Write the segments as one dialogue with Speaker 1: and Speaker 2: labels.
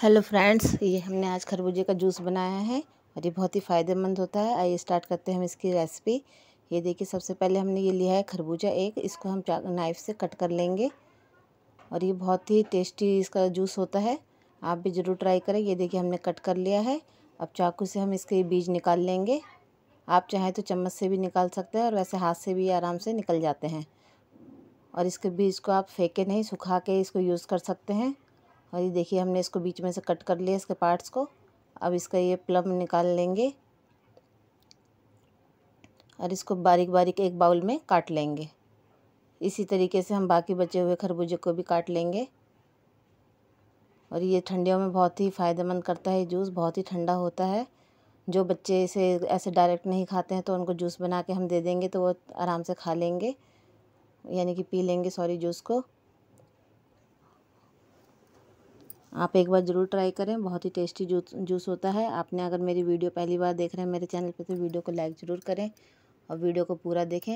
Speaker 1: hello friends ये हमने आज खरबूजे का जूस बनाया है और ये बहुत ही फ़ायदेमंद होता है आइए स्टार्ट करते हैं हम इसकी रेसिपी ये देखिए सबसे पहले हमने ये लिया है खरबूजा एक इसको हम नाइफ़ से कट कर लेंगे और ये बहुत ही टेस्टी इसका जूस होता है आप भी ज़रूर ट्राई करें ये देखिए हमने कट कर लिया है अब चाकू से हम इसके बीज निकाल लेंगे आप चाहें तो चम्मच से भी निकाल सकते हैं और वैसे हाथ से भी आराम से निकल जाते हैं और इसके बीज को आप फेंके नहीं सुखा के इसको यूज़ कर सकते हैं और ये देखिए हमने इसको बीच में से कट कर लिया इसके पार्ट्स को अब इसका ये प्लम निकाल लेंगे और इसको बारीक बारीक एक बाउल में काट लेंगे इसी तरीके से हम बाकी बचे हुए खरबूजे को भी काट लेंगे और ये ठंडियों में बहुत ही फ़ायदेमंद करता है जूस बहुत ही ठंडा होता है जो बच्चे इसे ऐसे डायरेक्ट नहीं खाते हैं तो उनको जूस बना के हम दे देंगे तो वो आराम से खा लेंगे यानी कि पी लेंगे सॉरी जूस को आप एक बार ज़रूर ट्राई करें बहुत ही टेस्टी जूस जूस होता है आपने अगर मेरी वीडियो पहली बार देख रहे हैं मेरे चैनल पे तो वीडियो को लाइक ज़रूर करें और वीडियो को पूरा देखें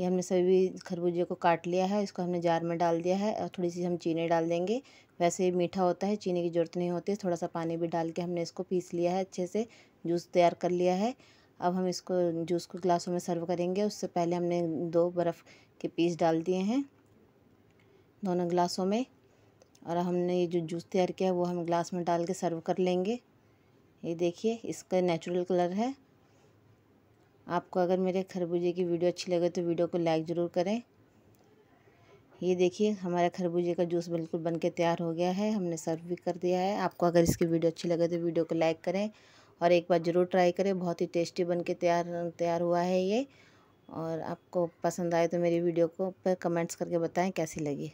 Speaker 1: ये हमने सभी खरबूजे को काट लिया है इसको हमने जार में डाल दिया है और थोड़ी सी हम चीनी डाल देंगे वैसे ही मीठा होता है चीनी की ज़रूरत नहीं होती थोड़ा सा पानी भी डाल के हमने इसको पीस लिया है अच्छे से जूस तैयार कर लिया है अब हम इसको जूस को ग्लासों में सर्व करेंगे उससे पहले हमने दो बर्फ़ के पीस डाल दिए हैं दोनों ग्लासों में और हमने ये जो जूस तैयार किया है वो हम ग्लास में डाल के सर्व कर लेंगे ये देखिए इसका नेचुरल कलर है आपको अगर मेरे खरबूजे की वीडियो अच्छी लगे तो वीडियो को लाइक ज़रूर करें ये देखिए हमारा खरबूजे का जूस बिल्कुल बन के तैयार हो गया है हमने सर्व भी कर दिया है आपको अगर इसकी वीडियो अच्छी लगे तो वीडियो को लाइक करें और एक बार ज़रूर ट्राई करें बहुत ही टेस्टी बन के तैयार तैयार हुआ है ये और आपको पसंद आए तो मेरी वीडियो को पर कमेंट्स करके बताएं कैसी लगी